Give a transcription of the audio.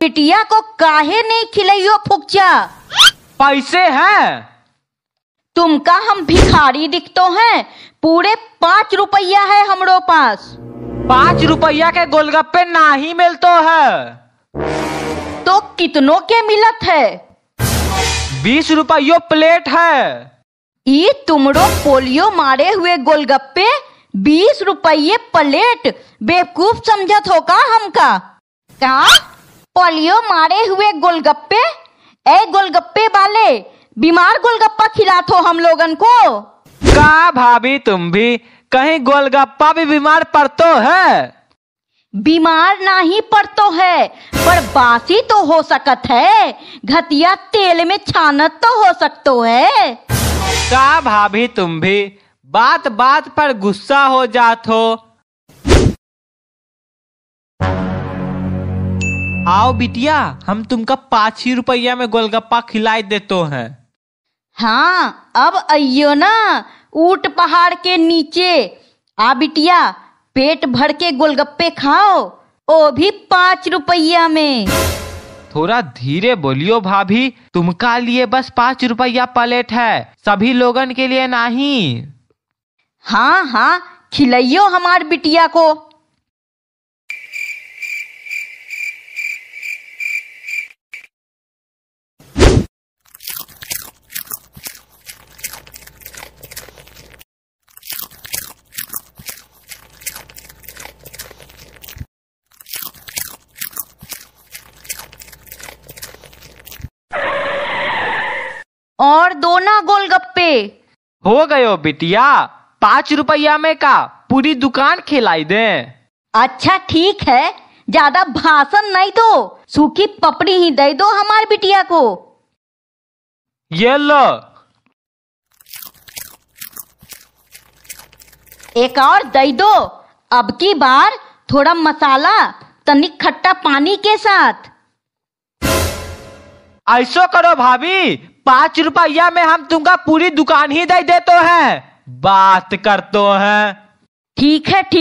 बिटिया को काहे नहीं खिलाइयो फुकचा पैसे हैं तुमका हम भिखारी दिखतो हैं पूरे पाँच रुपया है हमरो पास पाँच रुपया के गोलगप्पे नहीं मिलतो है तो कितनों के मिलत है बीस रुपयो प्लेट है ये तुमरो पोलियो मारे हुए गोलगप्पे बीस रुपये प्लेट बेवकूफ समझत हो का हमका का पोलियो मारे हुए गोलगप्पे ए गोलगप्पे वाले बीमार गोलगप्पा खिलातो हम लोगन को का भाभी तुम भी कहीं गोलगप्पा भी बीमार पड़तो है बीमार नहीं पड़तो है पर बासी तो हो सकत है घटिया तेल में छानत तो हो सकतो है का भाभी तुम भी बात बात पर गुस्सा हो जात हो आओ बिटिया हम तुमका पाँच ही रुपया में गोलगप्पा खिलाई देते हैं हाँ अब आइयो ना ऊट पहाड़ के नीचे आ बिटिया पेट भर के गोलगप्पे खाओ ओ भी पाँच रुपया में थोड़ा धीरे बोलियो भाभी तुमका लिए बस पाँच रुपया प्लेट है सभी लोगन के लिए नहीं हाँ हाँ खिलाइयो हमार बिटिया को और दो ना गोलगप्पे हो गयो बिटिया पाँच रुपया में का पूरी दुकान खिलाई दे अच्छा ठीक है ज्यादा भाषण नहीं दो तो, सूखी पपड़ी ही दे दो हमारे बिटिया को ये लो एक और दे दो अब की बार थोड़ा मसाला तनिक खट्टा पानी के साथ ऐसो करो भाभी पांच रुपया में हम तुमका पूरी दुकान ही दे देते हैं बात करते हैं ठीक है ठीक